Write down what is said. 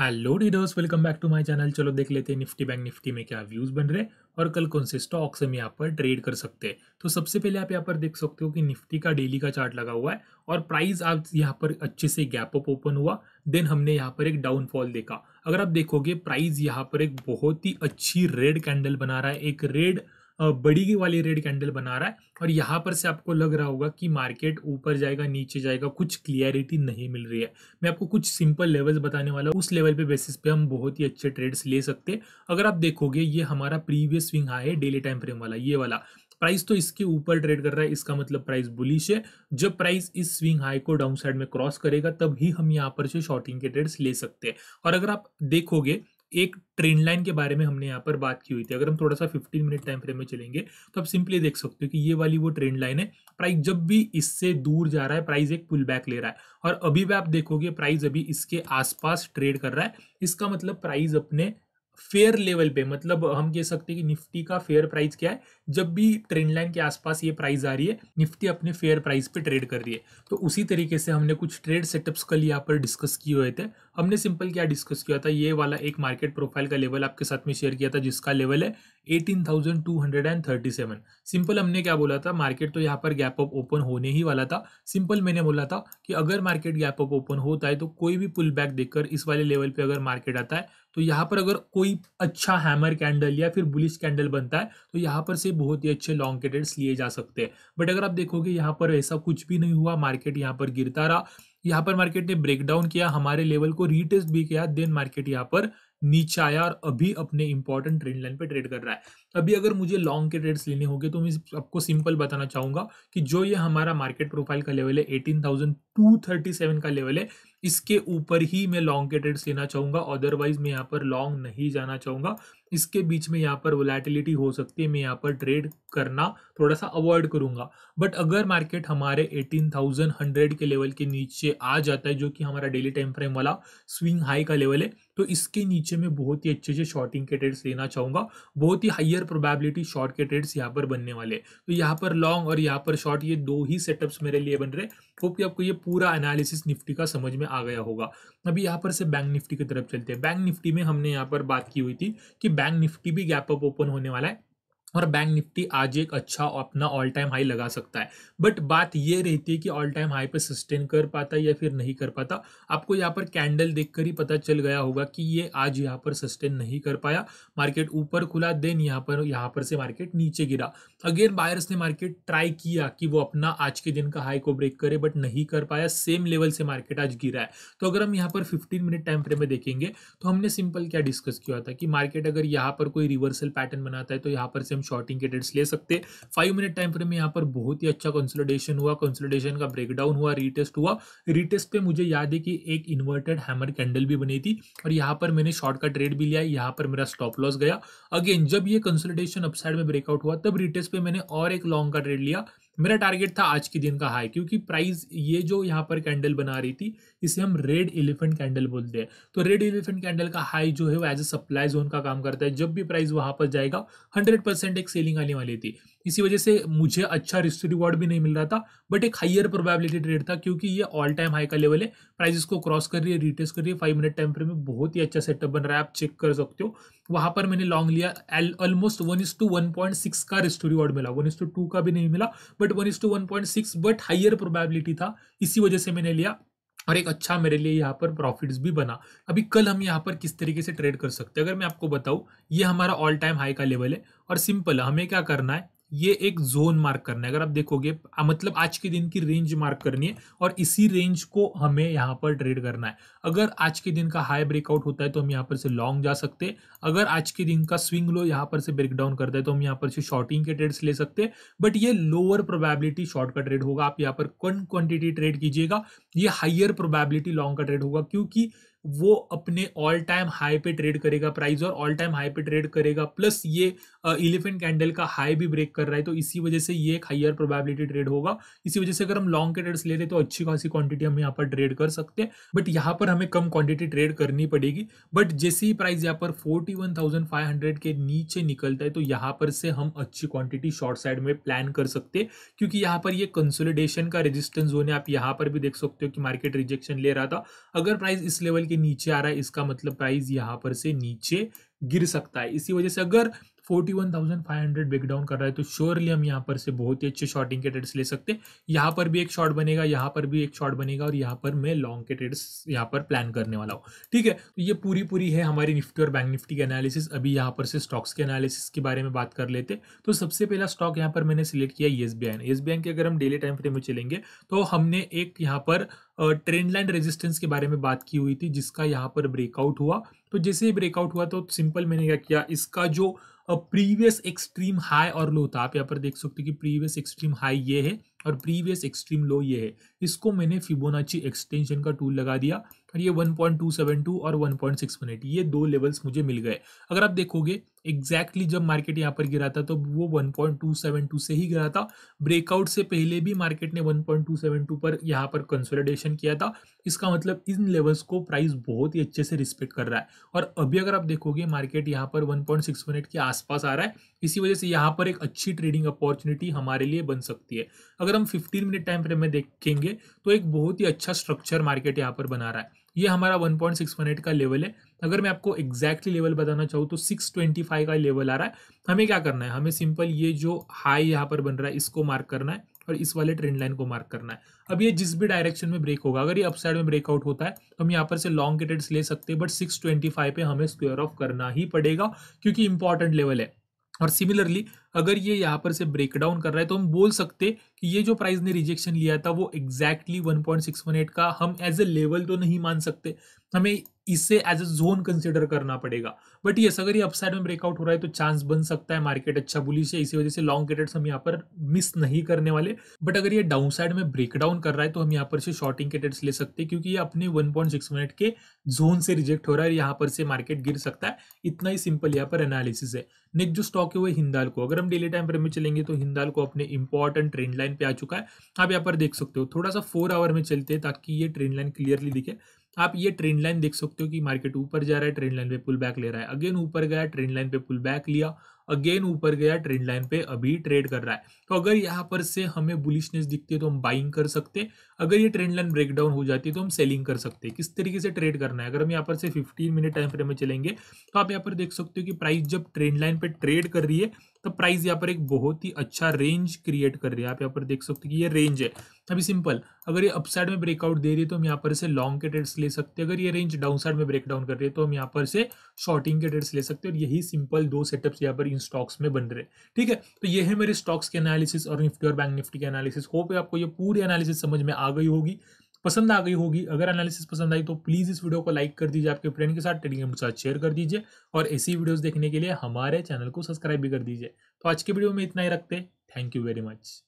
hello डीडर्स welcome back to my channel चलो देख लेते हैं निफ्टी बैंक निफ्टी में क्या व्यूज़ बन रहे हैं और कल कौन से स्टॉक्स हम यहाँ पर ट्रेड कर सकते हैं तो सबसे पहले आप यहाँ पर देख सकते हो कि निफ्टी का डेली का चार्ट लगा हुआ है और प्राइस आज यहाँ पर अच्छे से गैप अप ओपन हुआ देन हमने यहाँ पर एक डाउनफॉल देखा अगर आप देखोगे प्राइज यहाँ पर एक बहुत ही अच्छी रेड कैंडल बना रहा है एक रेड बड़ी वाली रेड कैंडल बना रहा है और यहाँ पर से आपको लग रहा होगा कि मार्केट ऊपर जाएगा नीचे जाएगा कुछ क्लियरिटी नहीं मिल रही है मैं आपको कुछ सिंपल लेवल्स बताने वाला हूँ उस लेवल पे बेसिस पे हम बहुत ही अच्छे ट्रेड्स ले सकते हैं अगर आप देखोगे ये हमारा प्रीवियस स्विंग हाई है डेली टाइम फ्रेम वाला ये वाला प्राइस तो इसके ऊपर ट्रेड कर रहा है इसका मतलब प्राइस बुलिश है जब प्राइस इस स्विंग हाई को डाउन साइड में क्रॉस करेगा तब ही हम यहाँ पर से शॉर्टिंग के ट्रेड्स ले सकते हैं और अगर आप देखोगे एक ट्रेन लाइन के बारे में हमने यहाँ पर बात की हुई थी अगर हम थोड़ा सा 15 मिनट टाइम फ्रेम में चलेंगे तो आप सिंपली देख सकते हो कि ये वाली वो ट्रेंड लाइन है प्राइस जब भी इससे दूर जा रहा है प्राइस एक पुल बैक ले रहा है और अभी भी आप देखोगे प्राइस अभी इसके आसपास ट्रेड कर रहा है इसका मतलब प्राइस अपने फेयर लेवल पे मतलब हम कह सकते हैं कि निफ्टी का फेयर प्राइस क्या है जब भी ट्रेंड लाइन के आसपास ये प्राइस आ रही है निफ्टी अपने फेयर प्राइस पे ट्रेड कर रही है तो उसी तरीके से हमने कुछ ट्रेड सेटअप्स कल यहाँ पर डिस्कस किए हुए थे हमने सिंपल क्या डिस्कस किया था ये वाला एक मार्केट प्रोफाइल का लेवल आपके साथ में शेयर किया था जिसका लेवल है एटीन सिंपल हमने क्या बोला था मार्केट तो यहाँ पर गैप अप ओपन होने ही वाला था सिंपल मैंने बोला था कि अगर मार्केट गैप अप ओपन होता है तो कोई भी पुल बैक देखकर इस वाले लेवल पर अगर मार्केट आता है तो यहाँ पर अगर कोई अच्छा हैमर कैंडल या फिर बुलिश कैंडल बनता है तो यहाँ पर से बहुत ही अच्छे लॉन्ग कैडेट्स लिए जा सकते हैं बट अगर आप देखोगे यहाँ पर ऐसा कुछ भी नहीं हुआ मार्केट यहाँ पर गिरता रहा यहाँ पर मार्केट ने ब्रेकडाउन किया हमारे लेवल को रीटेस्ट भी किया देन मार्केट यहाँ पर नीचे आया और अभी अपने इंपॉर्टेंट ट्रेंड लाइन पे ट्रेड कर रहा है अभी अगर मुझे लॉन्ग के ट्रेड्स लेने होंगे तो मैं आपको सिंपल बताना चाहूंगा कि जो ये हमारा मार्केट प्रोफाइल का लेवल है 18,237 का लेवल है इसके ऊपर ही मैं लॉन्ग के ट्रेड्स लेना चाहूँगा अदरवाइज मैं यहाँ पर लॉन्ग नहीं जाना चाहूँगा इसके बीच में यहाँ पर वोलेटिलिटी हो सकती है मैं यहाँ पर ट्रेड करना थोड़ा सा अवॉइड करूँगा बट अगर मार्केट हमारे 18,100 के लेवल के नीचे आ जाता है जो कि हमारा डेली टाइम फ्रेम वाला स्विंग हाई का लेवल है तो इसके नीचे मैं बहुत ही अच्छे से शॉर्टिंग के ट्रेड्स लेना चाहूंगा बहुत ही हाइयर प्रोबेबिलिटी शॉर्ट के ट्रेड्स यहाँ पर बनने वाले तो यहाँ पर लॉन्ग और यहाँ पर शॉर्ट ये दो ही सेटअप्स मेरे लिए बन रहे होप कि आपको ये पूरा एनालिसिस निफ्टी का समझ में आ गया होगा अभी यहाँ पर से बैंक निफ्टी की तरफ चलते हैं बैंक निफ्टी में हमने यहाँ पर बात की हुई थी कि बैंक निफ्टी भी गैप अप ओपन होने वाला है और बैंक निफ्टी आज एक अच्छा अपना ऑल टाइम हाई लगा सकता है बट बात ये रहती है कि ऑल टाइम हाई पे सस्टेन कर पाता है या फिर नहीं कर पाता आपको यहाँ पर कैंडल देखकर ही पता चल गया होगा कि ये आज यहाँ पर सस्टेन नहीं कर पाया मार्केट ऊपर खुला देन यहाँ पर यहाँ पर से मार्केट नीचे गिरा अगेन बायर्स ने मार्केट ट्राई किया कि वो अपना आज के दिन का हाई को ब्रेक करे बट नहीं कर पाया सेम लेवल से मार्केट आज गिरा है तो अगर हम यहाँ पर फिफ्टीन मिनट टाइम फ्रेम में देखेंगे तो हमने सिंपल क्या डिस्कस किया था कि मार्केट अगर यहाँ पर कोई रिवर्सल पैटर्न बनाता है तो यहाँ पर से हम शॉर्टिंग के इंडिकेटर्स ले सकते फाइव मिनट टाइम फ्रेम में यहाँ पर बहुत ही अच्छा कंसोलिडेशन हुआ कंसोलिडेशन का ब्रेकडाउन हुआ रीटेस्ट हुआ रीटेस्ट पे मुझे याद है कि एक इन्वर्टेड हैमर कैंडल भी बनी थी और यहाँ पर मैंने शॉर्ट का ट्रेड भी लिया यहाँ पर मेरा स्टॉप लॉस गया अगेन जब ये कंसोलिडेशन अपसाइड में ब्रेकआउट हुआ तब रिटेस्ट पे मैंने और एक लॉन्ग का ट्रेड लिया मेरा टारगेट था आज के दिन का हाई क्योंकि प्राइस ये जो यहाँ पर कैंडल बना रही थी इसे हम रेड एलिफेंट कैंडल बोलते हैं तो रेड एलिफेंट कैंडल का हाई जो है वो एज ए सप्लाई जोन का काम करता है जब भी प्राइस वहाँ पर जाएगा 100 परसेंट एक सेलिंग आने वाली थी इसी वजह से मुझे अच्छा रिस्क रिवॉर्ड भी नहीं मिल रहा था बट एक हाइयर प्रोबेबिलिटी ट्रेड था क्योंकि ये ऑल टाइम हाई का लेवल है प्राइस इसको क्रॉस कर रही है रिटेस कर रही है फाइव मिनट टाइम फ्रेम में बहुत ही अच्छा सेटअप बन रहा है आप चेक कर सकते हो वहां पर मैंने लॉन्ग लिया almost one is to one point six का रिस्क रिवॉर्ड मिला वन का भी नहीं मिला but but one is to one point six but higher probability था इसी वजह से मैंने लिया और एक अच्छा मेरे लिए यहाँ पर प्रॉफिट्स भी बना अभी कल हम यहाँ पर किस तरीके से ट्रेड कर सकते हैं अगर मैं आपको बताऊँ ये हमारा ऑल टाइम हाई का लेवल है और सिंपल हमें क्या करना है ये एक जोन मार्क करना है अगर आप देखोगे मतलब आज के दिन की रेंज मार्क करनी है और इसी रेंज को हमें यहाँ पर ट्रेड करना है अगर आज के दिन का हाई ब्रेकआउट होता है तो हम यहाँ पर से लॉन्ग जा सकते हैं अगर आज के दिन का स्विंग लो यहाँ पर से ब्रेकडाउन करता है तो हम यहाँ पर से शॉर्टिंग के ट्रेड्स ले सकते हैं बट ये लोअर प्रोबेबिलिटी शॉर्ट का ट्रेड होगा आप यहाँ पर कम क्वांटिटी ट्रेड कीजिएगा ये हाइयर प्रोबेबिलिटी लॉन्ग का ट्रेड होगा क्योंकि वो अपने ऑल टाइम हाई पे ट्रेड करेगा प्राइस और ऑल टाइम हाई पे ट्रेड करेगा प्लस ये इलेफेंट कैंडल का हाई भी ब्रेक कर रहा है तो इसी वजह से ये एक हाइयर प्रोबेबिलिटी ट्रेड होगा इसी वजह से अगर हम लॉन्ग के ट्रेड्स ले रहे तो अच्छी खासी क्वांटिटी हम यहाँ पर ट्रेड कर सकते हैं बट यहाँ पर हमें कम क्वांटिटी ट्रेड करनी पड़ेगी बट जैसे ही प्राइस यहाँ पर forty one thousand five hundred के नीचे निकलता है तो यहाँ पर से हम अच्छी क्वांटिटी शॉर्ट साइड में प्लान कर सकते हैं क्योंकि यहाँ पर ये कंसोलिडेशन का रेजिस्टेंस जोन है आप यहाँ पर भी देख सकते हो कि मार्केट रिजेक्शन ले रहा था अगर प्राइस इस लेवल के नीचे आ रहा है इसका मतलब प्राइस यहाँ पर से नीचे गिर सकता है इसी वजह से अगर 41,500 ब्रेक डाउन कर रहा है तो श्योरली हम यहाँ पर से बहुत ही अच्छे शॉर्टिंग के ट्रेड्स ले सकते हैं यहाँ पर भी एक शॉर्ट बनेगा यहाँ पर भी एक शॉर्ट बनेगा और यहाँ पर मैं लॉन्ग के ट्रेड्स यहाँ पर प्लान करने वाला हूँ ठीक है तो ये पूरी पूरी है हमारी निफ्टी और बैंक निफ्टी के एनालिसिस अभी यहाँ पर से स्टॉक्स के एनालिसिस के बारे में बात कर लेते तो सबसे पहला स्टॉक यहाँ पर मैंने सिलेक्ट किया S B I S B I के अगर हम डेली टाइम फ्रेम में चलेंगे तो हमने एक यहाँ पर ट्रेंड लाइन रेजिस्टेंस के बारे में बात की हुई थी जिसका यहाँ पर ब्रेकआउट हुआ तो जैसे ही ब्रेकआउट हुआ तो सिंपल मैंने क्या किया इसका जो प्रीवियस एक्सट्रीम हाई और लो था आप यहाँ पर देख सकते हो कि प्रीवियस एक्सट्रीम हाई ये है और प्रीवियस एक्सट्रीम लो ये है इसको मैंने फिबोनाची एक्सटेंशन का टूल लगा दिया और ये 1.272 और 1.618 ये दो लेवल्स मुझे मिल गए अगर आप देखोगे एग्जैक्टली exactly जब मार्केट यहाँ पर गिरा था तो वो 1.272 से ही गिरा था ब्रेकआउट से पहले भी मार्केट ने 1.272 पर यहाँ पर कंसोलिडेशन किया था इसका मतलब इन लेवल्स को प्राइस बहुत ही अच्छे से रिस्पेक्ट कर रहा है और अभी अगर आप देखोगे मार्केट यहाँ पर 1.618 के आसपास आ रहा है इसी वजह से यहाँ पर एक अच्छी ट्रेडिंग अपॉर्चुनिटी हमारे लिए बन सकती है अगर हम फिफ्टीन मिनट टाइम फ्रेम में देखेंगे तो एक बहुत ही अच्छा स्ट्रक्चर मार्केट यहाँ पर बना रहा है ये हमारा 1.618 का लेवल है अगर मैं आपको एक्जैक्टली लेवल बताना चाहूँ तो 625 का लेवल आ रहा है हमें क्या करना है हमें सिंपल ये जो हाई यहाँ पर बन रहा है इसको मार्क करना है और इस वाले ट्रेंड लाइन को मार्क करना है अब ये जिस भी डायरेक्शन में ब्रेक होगा अगर ये अपसाइड में ब्रेकआउट होता है तो हम यहाँ पर से लॉन्ग के ट्रेड्स ले सकते हैं बट फाइव पे हमें स्क्वेयर ऑफ करना ही पड़ेगा क्योंकि इंपॉर्टेंट लेवल है और सिमिलरली अगर ये यहाँ पर से ब्रेक डाउन कर रहा है तो हम बोल सकते कि ये जो प्राइस ने रिजेक्शन लिया था वो एग्जैक्टली exactly 1.618 का हम एज ए लेवल तो नहीं मान सकते तो हमें इसे एज अ जोन कंसिडर करना पड़ेगा बट यस अगर ये अपसाइड में ब्रेकआउट हो रहा है तो चांस बन सकता है मार्केट अच्छा बुलिश है इसी वजह से लॉन्ग क्रेडिट हम यहाँ पर मिस नहीं करने वाले बट अगर ये डाउन साइड में ब्रेकडाउन कर रहा है तो हम यहाँ पर से शॉर्टिंग क्रेडिट्स ले सकते हैं क्योंकि ये अपने सिक्स मिनट के जोन से रिजेक्ट हो रहा है यहाँ पर से मार्केट गिर सकता है इतना ही सिंपल यहाँ पर एनालिसिस है नेक्स्ट जो स्टॉक है वो हिंदाल को अगर हम डेली टाइम पर में चलेंगे तो हिंदाल को अपने इंपॉर्टेंट ट्रेंड लाइन पे आ चुका है आप यहाँ पर देख सकते हो थोड़ा सा फोर आवर में चलते हैं ताकि ये ट्रेंड लाइन क्लियरली दिखे आप ये ट्रेंड लाइन देख सकते हो कि मार्केट ऊपर जा रहा है ट्रेंड लाइन पे पुल बैक ले रहा है अगेन ऊपर गया ट्रेंड लाइन पे पुल बैक लिया अगेन ऊपर गया ट्रेंड लाइन पे अभी ट्रेड कर रहा है तो अगर यहाँ पर से हमें बुलिशनेस दिखती है तो हम बाइंग कर सकते हैं अगर ये ट्रेंड लाइन ब्रेकडाउन हो जाती है तो हम सेलिंग कर सकते हैं किस तरीके से ट्रेड करना है अगर हम यहाँ पर से 15 मिनट टाइम फ्रेम में चलेंगे तो आप यहाँ पर देख सकते हो कि प्राइस जब ट्रेंड लाइन पे ट्रेड कर रही है तो प्राइस यहाँ पर एक बहुत ही अच्छा रेंज क्रिएट कर रही है आप यहाँ पर देख सकते हो कि ये रेंज है अभी सिंपल अगर ये अपसाइड में ब्रेकआउट दे रही है तो हम यहाँ पर से लॉन्ग के ट्रेड्स ले सकते हैं अगर ये रेंज डाउन साइड में ब्रेकडाउन कर रही है तो हम यहाँ पर से शॉर्टिंग के ट्रेड्स ले सकते हैं और यही सिंपल दो सेटअप्स यहाँ पर इन स्टॉक्स में बन रहे हैं ठीक है तो ये है मेरे स्टॉक्स के एनालिसिस और निफ्टी और बैंक निफ्टी के एनालिसिस होप आपको ये पूरी एनालिसिस समझ में आ गई होगी पसंद आ गई होगी अगर एनालिसिस पसंद आई तो प्लीज़ इस वीडियो को लाइक कर दीजिए आपके फ्रेंड के साथ टेलीग्राम के साथ शेयर कर दीजिए और ऐसी वीडियोस देखने के लिए हमारे चैनल को सब्सक्राइब भी कर दीजिए तो आज के वीडियो में इतना ही रखते थैंक यू वेरी मच